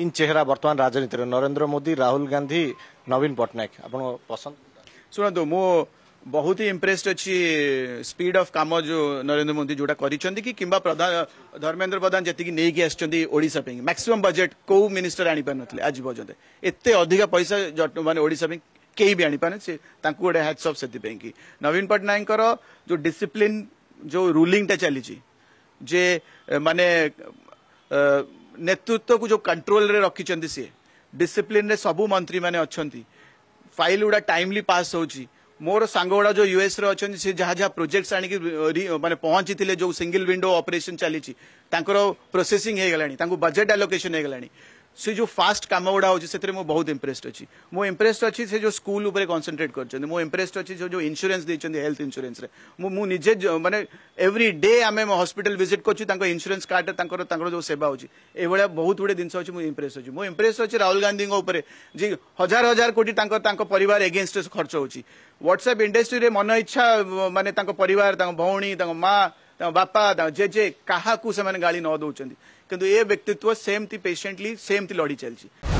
इन चेहरा बर्तमान राजनीति में नरेंद्र मोदी राहुल गांधी नवीन पट्टनायक आप पसंद शुणत मु बहुत ही इम्प्रेस्ड अच्छी स्पीड ऑफ काम जो नरेंद्र मोदी जोटा कर धर्मेन्द्र प्रधान धर्मेंद्र प्रधान नहीं आसशा मैक्सीम बजेट कौ मिनिस्टर आनी पार ना आज पर्यटन एत अधिक पैसा मानते कई भी आनी पारे गोटे हैट्स से नवीन पट्टनायक जो डिसिप्लीन जो रूलींगा चली जे ନେତୃତ୍ୱକୁ ଯେଉଁ କଣ୍ଟ୍ରୋଲରେ ରଖିଛନ୍ତି ସିଏ ଡିସିପ୍ଲିନରେ ସବୁ ମନ୍ତ୍ରୀମାନେ ଅଛନ୍ତି ଫାଇଲ୍ ଗୁଡ଼ା ଟାଇମଲି ପାସ୍ ହେଉଛି ମୋର ସାଙ୍ଗଗୁଡ଼ା ଯେଉଁ ୟୁଏସ୍ରେ ଅଛନ୍ତି ସେ ଯାହା ଯାହା ପ୍ରୋଜେକ୍ଟସ୍ ଆଣିକି ମାନେ ପହଞ୍ଚିଥିଲେ ଯେଉଁ ସିଙ୍ଗିଲ୍ ୱିଣ୍ଡୋ ଅପରେସନ୍ ଚାଲିଛି ତାଙ୍କର ପ୍ରୋସେସିଂ ହେଇଗଲାଣି ତାଙ୍କୁ ବଜେଟ୍ ଆଲୋକେସନ୍ ହେଇଗଲାଣି ସେ ଯେଉଁ ଫାଷ୍ଟ କାମ ଗୁଡ଼ା ହେଉଛି ସେଥିରେ ମୁଁ ବହୁତ ଇମ୍ପ୍ରେସ୍ଡ ଅଛି ମୁଁ ଇମ୍ପ୍ରେସ୍ଡ ଅଛି ସେ ଯେଉଁ ସ୍କୁଲ ଉପରେ କନସେନ୍ଟ୍ରେଟ୍ କରିଛନ୍ତି ମୁଁ ଇମ୍ପ୍ରେସ୍ଡ ଅଛି ସେ ଯେଉଁ ଇନ୍ସୁରାନ୍ସ ଦେଇଛନ୍ତି ହେଲ୍ଥ ଇନ୍ସୁରାନ୍ସରେ ମୁଁ ମୁଁ ନିଜେ ମାନେ ଏଭ୍ରି ଡେ ଆମେ ହସ୍ପିଟାଲ ଭିଜିଟ୍ କରୁଛୁ ତାଙ୍କ ଇନ୍ସୁରାନ୍ସ କାର୍ଡରେ ତାଙ୍କର ତାଙ୍କର ଯେଉଁ ସେବା ହେଉଛି ଏଭଳିଆ ବହୁତ ଗୁଡ଼ିଏ ଜିନିଷ ଅଛି ମୁଁ ଇମ୍ପ୍ରେସ୍ ଅଛି ମୁଁ ଇମ୍ପ୍ରେସ୍ ଅଛି ରାହୁଲ ଗାନ୍ଧୀଙ୍କ ଉପରେ ଯେ ହଜାର ହଜାର କୋଟି ତାଙ୍କ ତାଙ୍କ ପରିବାର ଏଗେନଷ୍ଟରେ ଖର୍ଚ୍ଚ ହେଉଛି ହ୍ୱାଟ୍ସଆପ୍ ଇଣ୍ଡଷ୍ଟ୍ରିରେ ମନ ଇଚ୍ଛା ମାନେ ତାଙ୍କ ପରିବାର ତାଙ୍କ ଭଉଣୀ ତାଙ୍କ ମା' બાપા જે જે કાહા કુસમન ગાળી નોંધવું છે କିନ୍ତୁ ଏ ବ୍ୟକ୍ତିତ୍ୱ ସେମିତି ପେସେଣ୍ଟଲି ସେମିତି ଲଢ଼ି ଚାଲିଛି